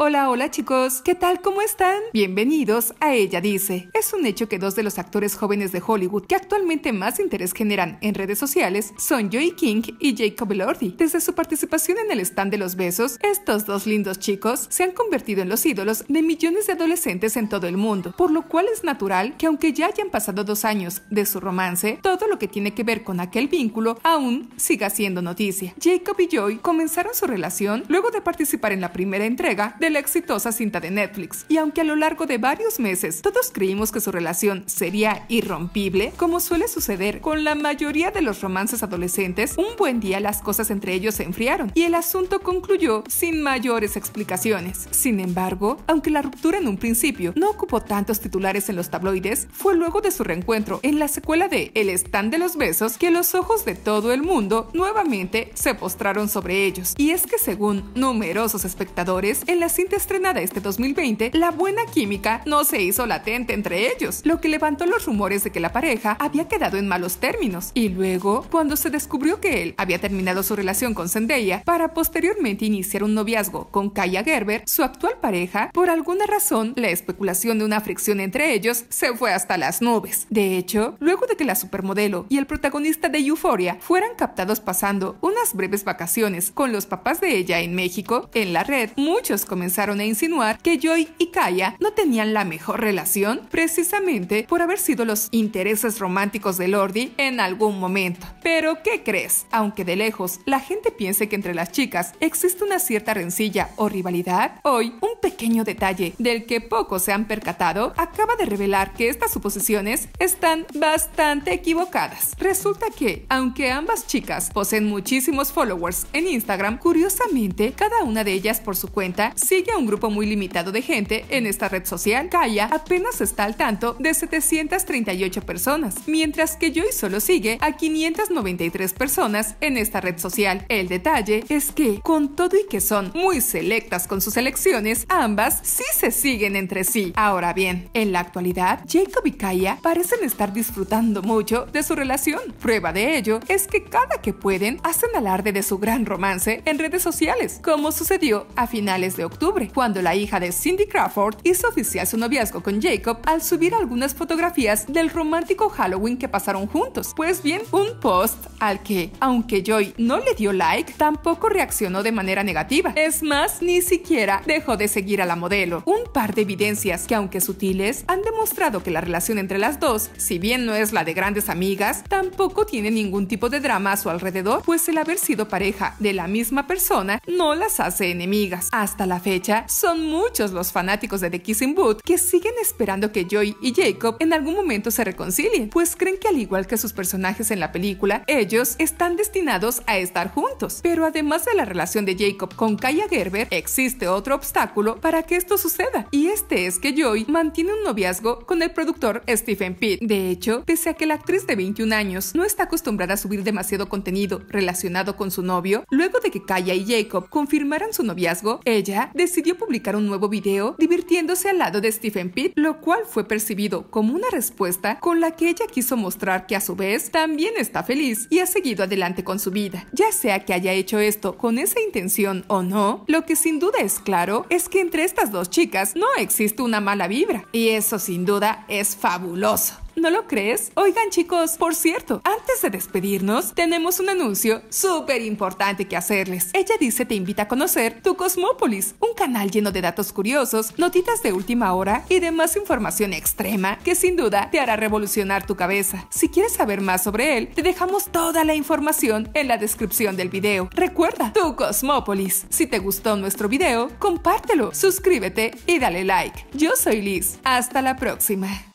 Hola, hola chicos, ¿qué tal? ¿Cómo están? Bienvenidos a Ella Dice. Es un hecho que dos de los actores jóvenes de Hollywood que actualmente más interés generan en redes sociales son Joey King y Jacob Elordi. Desde su participación en el stand de los besos, estos dos lindos chicos se han convertido en los ídolos de millones de adolescentes en todo el mundo, por lo cual es natural que aunque ya hayan pasado dos años de su romance, todo lo que tiene que ver con aquel vínculo aún siga siendo noticia. Jacob y Joey comenzaron su relación luego de participar en la primera entrega de la exitosa cinta de Netflix. Y aunque a lo largo de varios meses todos creímos que su relación sería irrompible, como suele suceder con la mayoría de los romances adolescentes, un buen día las cosas entre ellos se enfriaron y el asunto concluyó sin mayores explicaciones. Sin embargo, aunque la ruptura en un principio no ocupó tantos titulares en los tabloides, fue luego de su reencuentro en la secuela de El stand de los besos que los ojos de todo el mundo nuevamente se postraron sobre ellos. Y es que según numerosos espectadores, en la estrenada este 2020, la buena química no se hizo latente entre ellos, lo que levantó los rumores de que la pareja había quedado en malos términos. Y luego, cuando se descubrió que él había terminado su relación con Zendaya para posteriormente iniciar un noviazgo con Kaya Gerber, su actual pareja, por alguna razón, la especulación de una fricción entre ellos se fue hasta las nubes. De hecho, luego de que la supermodelo y el protagonista de Euphoria fueran captados pasando unas breves vacaciones con los papás de ella en México, en la red, muchos comenzaron comenzaron a insinuar que Joy y Kaya no tenían la mejor relación precisamente por haber sido los intereses románticos de Lordi en algún momento. Pero, ¿qué crees? Aunque de lejos la gente piense que entre las chicas existe una cierta rencilla o rivalidad, hoy un pequeño detalle del que pocos se han percatado acaba de revelar que estas suposiciones están bastante equivocadas. Resulta que, aunque ambas chicas poseen muchísimos followers en Instagram, curiosamente cada una de ellas por su cuenta sigue a un grupo muy limitado de gente en esta red social. Kaya apenas está al tanto de 738 personas, mientras que Joy solo sigue a 593 personas en esta red social. El detalle es que, con todo y que son muy selectas con sus elecciones, ambas sí se siguen entre sí. Ahora bien, en la actualidad, Jacob y Kaya parecen estar disfrutando mucho de su relación. Prueba de ello es que cada que pueden hacen alarde de su gran romance en redes sociales, como sucedió a finales de octubre cuando la hija de Cindy Crawford hizo oficial su noviazgo con Jacob al subir algunas fotografías del romántico Halloween que pasaron juntos. Pues bien, un post al que, aunque Joy no le dio like, tampoco reaccionó de manera negativa. Es más, ni siquiera dejó de seguir a la modelo. Un par de evidencias que, aunque sutiles, han demostrado que la relación entre las dos, si bien no es la de grandes amigas, tampoco tiene ningún tipo de drama a su alrededor, pues el haber sido pareja de la misma persona no las hace enemigas. Hasta la fecha, son muchos los fanáticos de The Kissing Booth que siguen esperando que Joy y Jacob en algún momento se reconcilien, pues creen que al igual que sus personajes en la película, ellos están destinados a estar juntos. Pero además de la relación de Jacob con Kaya Gerber, existe otro obstáculo para que esto suceda, y este es que Joy mantiene un noviazgo con el productor Stephen Pitt. De hecho, pese a que la actriz de 21 años no está acostumbrada a subir demasiado contenido relacionado con su novio, luego de que Kaya y Jacob confirmaran su noviazgo, ella decidió publicar un nuevo video divirtiéndose al lado de Stephen Pitt, lo cual fue percibido como una respuesta con la que ella quiso mostrar que a su vez también está feliz y ha seguido adelante con su vida. Ya sea que haya hecho esto con esa intención o no, lo que sin duda es claro es que entre estas dos chicas no existe una mala vibra. Y eso sin duda es fabuloso. ¿No lo crees? Oigan chicos, por cierto, antes de despedirnos, tenemos un anuncio súper importante que hacerles. Ella dice te invita a conocer Tu Cosmópolis, un canal lleno de datos curiosos, notitas de última hora y demás información extrema que sin duda te hará revolucionar tu cabeza. Si quieres saber más sobre él, te dejamos toda la información en la descripción del video. Recuerda, Tu Cosmópolis. Si te gustó nuestro video, compártelo, suscríbete y dale like. Yo soy Liz. Hasta la próxima.